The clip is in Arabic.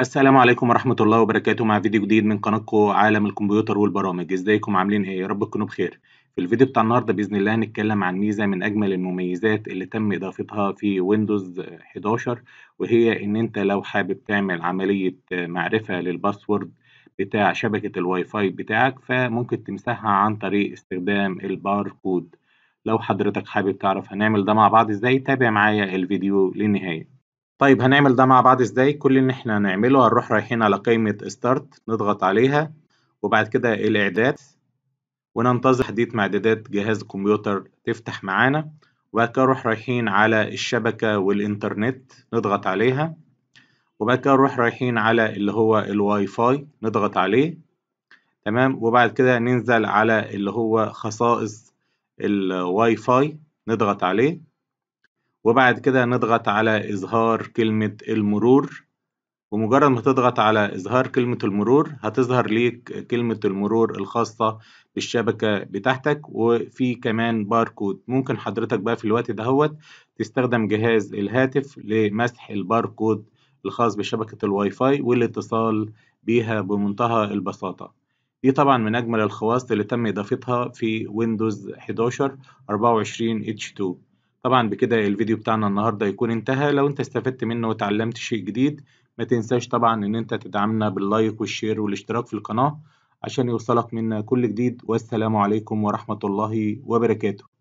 السلام عليكم ورحمة الله وبركاته مع فيديو جديد من قناتكم عالم الكمبيوتر والبرامج ازيكم عاملين ايه يا رب تكونوا بخير في الفيديو بتاع النهارده باذن الله هنتكلم عن ميزه من اجمل المميزات اللي تم اضافتها في ويندوز 11 وهي ان انت لو حابب تعمل عمليه معرفه للباسورد بتاع شبكه الواي فاي بتاعك فممكن تمسحها عن طريق استخدام الباركود لو حضرتك حابب تعرف هنعمل ده مع بعض ازاي تابع معايا الفيديو للنهايه طيب هنعمل ده مع بعض ازاي كل اللي احنا هنعمله هنروح رايحين على قائمة ستارت نضغط عليها وبعد كده الاعداد وننتظر تحديث معدات جهاز الكمبيوتر تفتح معانا وبعد كده نروح رايحين على الشبكة والإنترنت نضغط عليها وبعد كده نروح رايحين على اللي هو الواي فاي نضغط عليه تمام وبعد كده ننزل على اللي هو خصائص الواي فاي نضغط عليه وبعد كده نضغط على إظهار كلمة المرور ومجرد ما تضغط على إظهار كلمة المرور هتظهر ليك كلمة المرور الخاصة بالشبكة بتاعتك وفي كمان باركود ممكن حضرتك بقى في الوقت دهوت تستخدم جهاز الهاتف لمسح الباركود الخاص بشبكة الواي فاي والاتصال بيها بمنتهى البساطة دي طبعا من أجمل الخواص اللي تم إضافتها في ويندوز 11 24 H2 طبعا بكده الفيديو بتاعنا النهاردة يكون انتهى لو انت استفدت منه وتعلمت شيء جديد ما تنساش طبعا ان انت تدعمنا باللايك والشير والاشتراك في القناة عشان يوصلك منا كل جديد والسلام عليكم ورحمة الله وبركاته